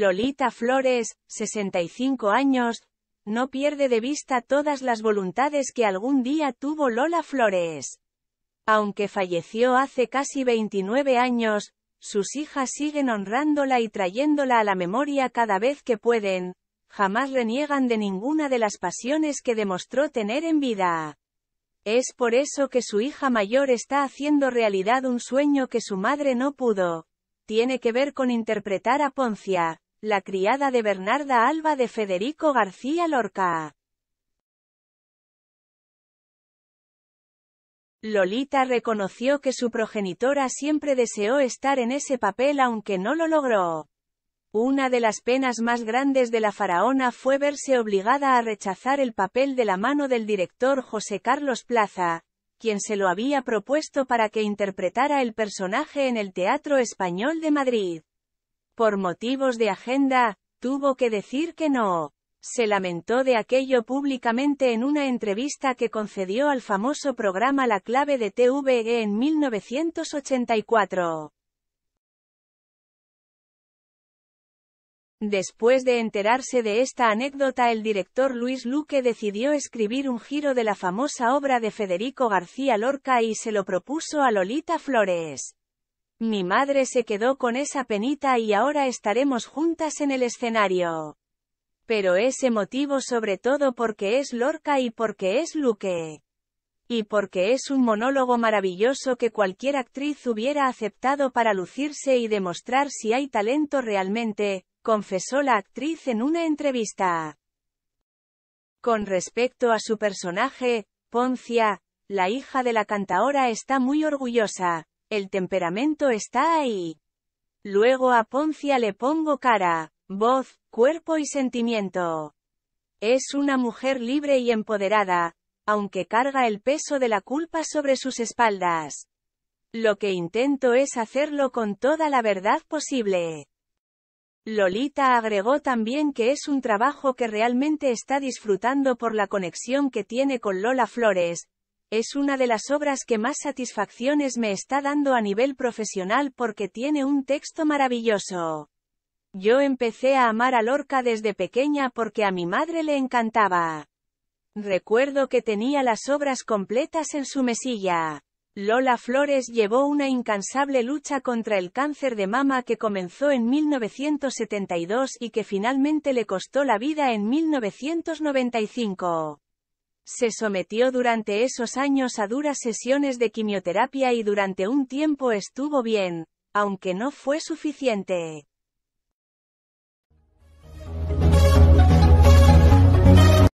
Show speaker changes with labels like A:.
A: Lolita Flores, 65 años, no pierde de vista todas las voluntades que algún día tuvo Lola Flores. Aunque falleció hace casi 29 años, sus hijas siguen honrándola y trayéndola a la memoria cada vez que pueden, jamás reniegan de ninguna de las pasiones que demostró tener en vida. Es por eso que su hija mayor está haciendo realidad un sueño que su madre no pudo. Tiene que ver con interpretar a Poncia, la criada de Bernarda Alba de Federico García Lorca. Lolita reconoció que su progenitora siempre deseó estar en ese papel aunque no lo logró. Una de las penas más grandes de la faraona fue verse obligada a rechazar el papel de la mano del director José Carlos Plaza, quien se lo había propuesto para que interpretara el personaje en el Teatro Español de Madrid por motivos de agenda, tuvo que decir que no. Se lamentó de aquello públicamente en una entrevista que concedió al famoso programa La Clave de TVE en 1984. Después de enterarse de esta anécdota el director Luis Luque decidió escribir un giro de la famosa obra de Federico García Lorca y se lo propuso a Lolita Flores. Mi madre se quedó con esa penita y ahora estaremos juntas en el escenario. Pero ese motivo sobre todo porque es Lorca y porque es Luque. Y porque es un monólogo maravilloso que cualquier actriz hubiera aceptado para lucirse y demostrar si hay talento realmente, confesó la actriz en una entrevista. Con respecto a su personaje, Poncia, la hija de la cantaora está muy orgullosa, el temperamento está ahí. Luego a Poncia le pongo cara, voz, cuerpo y sentimiento. Es una mujer libre y empoderada, aunque carga el peso de la culpa sobre sus espaldas. Lo que intento es hacerlo con toda la verdad posible. Lolita agregó también que es un trabajo que realmente está disfrutando por la conexión que tiene con Lola Flores, es una de las obras que más satisfacciones me está dando a nivel profesional porque tiene un texto maravilloso. Yo empecé a amar a Lorca desde pequeña porque a mi madre le encantaba. Recuerdo que tenía las obras completas en su mesilla. Lola Flores llevó una incansable lucha contra el cáncer de mama que comenzó en 1972 y que finalmente le costó la vida en 1995. Se sometió durante esos años a duras sesiones de quimioterapia y durante un tiempo estuvo bien, aunque no fue suficiente.